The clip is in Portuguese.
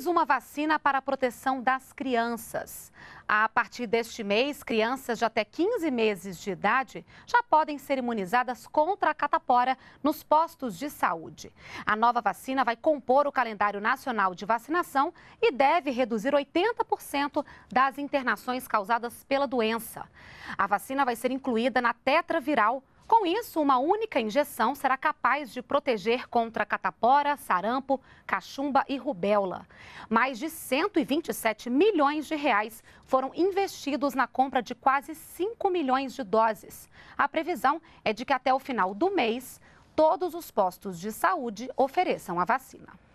mais uma vacina para a proteção das crianças. A partir deste mês, crianças de até 15 meses de idade já podem ser imunizadas contra a catapora nos postos de saúde. A nova vacina vai compor o calendário nacional de vacinação e deve reduzir 80% das internações causadas pela doença. A vacina vai ser incluída na tetraviral, com isso, uma única injeção será capaz de proteger contra catapora, sarampo, cachumba e rubéola. Mais de 127 milhões de reais foram investidos na compra de quase 5 milhões de doses. A previsão é de que até o final do mês, todos os postos de saúde ofereçam a vacina.